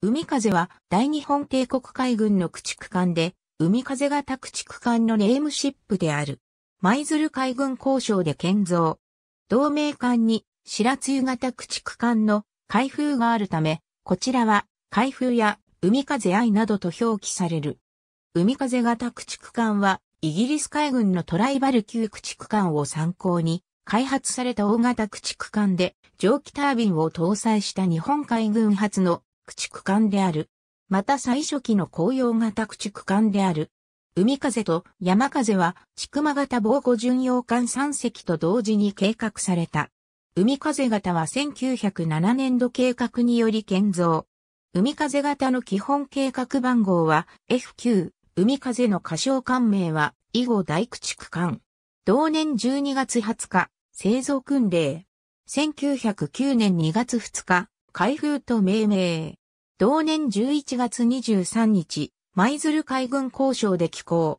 海風は大日本帝国海軍の駆逐艦で、海風型駆逐艦のネームシップである。舞鶴海軍交渉で建造。同盟艦に白露型駆逐艦の開封があるため、こちらは開封や海風愛などと表記される。海風型駆逐艦はイギリス海軍のトライバル級駆逐艦を参考に開発された大型駆逐艦で蒸気タービンを搭載した日本海軍初の駆逐艦である。また最初期の紅葉型駆逐艦である。海風と山風は、千曲型防護巡洋艦3隻と同時に計画された。海風型は1907年度計画により建造。海風型の基本計画番号は F9、海風の仮称艦名は以後大駆逐艦。同年12月20日、製造訓令。1909年2月2日、開封と命名。同年11月23日、舞鶴海軍交渉で寄港。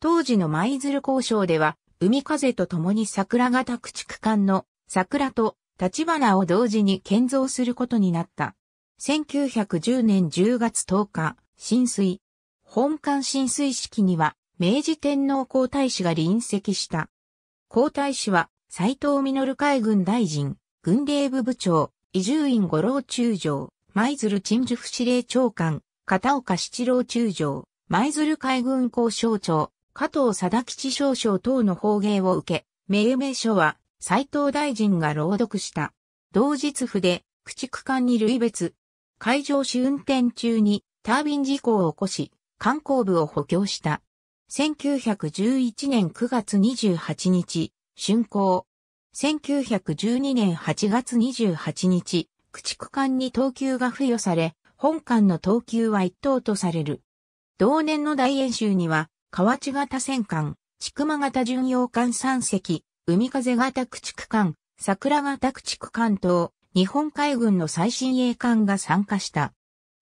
当時の舞鶴交渉では、海風と共に桜が駆逐艦の桜と立花を同時に建造することになった。1910年10月10日、浸水。本館浸水式には、明治天皇皇太子が臨席した。皇太子は、斎藤実海軍大臣、軍令部部長、伊集院五郎中将、舞鶴鎮守府司令長官、片岡七郎中将、舞鶴海軍交渉長、加藤貞吉少将等の砲芸を受け、命名書は斉藤大臣が朗読した。同日府で駆逐艦に類別。海上主運転中にタービン事故を起こし、観光部を補強した。1911年9月28日、竣工。1912年8月28日、駆逐艦に等級が付与され、本艦の等級は一等とされる。同年の大演習には、河内型戦艦、千曲型巡洋艦3隻、海風型駆逐艦、桜型駆逐艦等、日本海軍の最新鋭艦が参加した。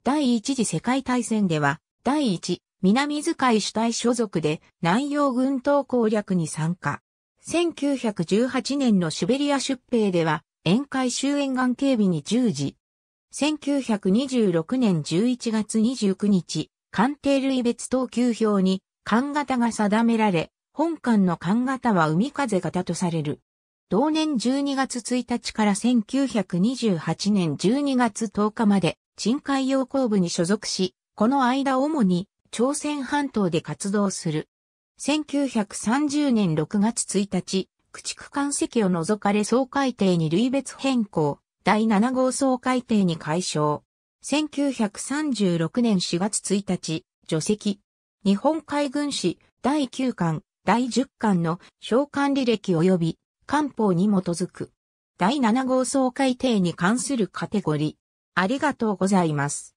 第一次世界大戦では、第一、南遣い主体所属で南洋軍島攻略に参加。1918年のシベリア出兵では、沿海周演岸警備に従事。1926年11月29日、艦艇類別等級表に、艦型が定められ、本艦の艦型は海風型とされる。同年12月1日から1928年12月10日まで、沈海洋工部に所属し、この間主に朝鮮半島で活動する。1930年6月1日、駆逐艦席を除かれ総海底に類別変更、第7号総海底に解消。1936年4月1日、除籍。日本海軍史第9巻、第10巻の召喚履歴及び官報に基づく。第7号総海底に関するカテゴリー。ありがとうございます。